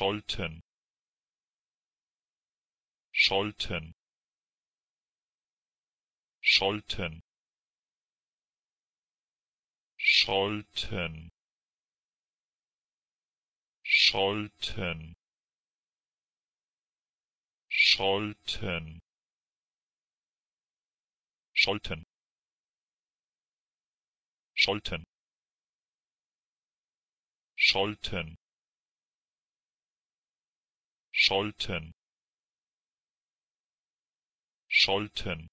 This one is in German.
scholten scholten scholten scholten scholten scholten scholten scholten scholten scholten scholten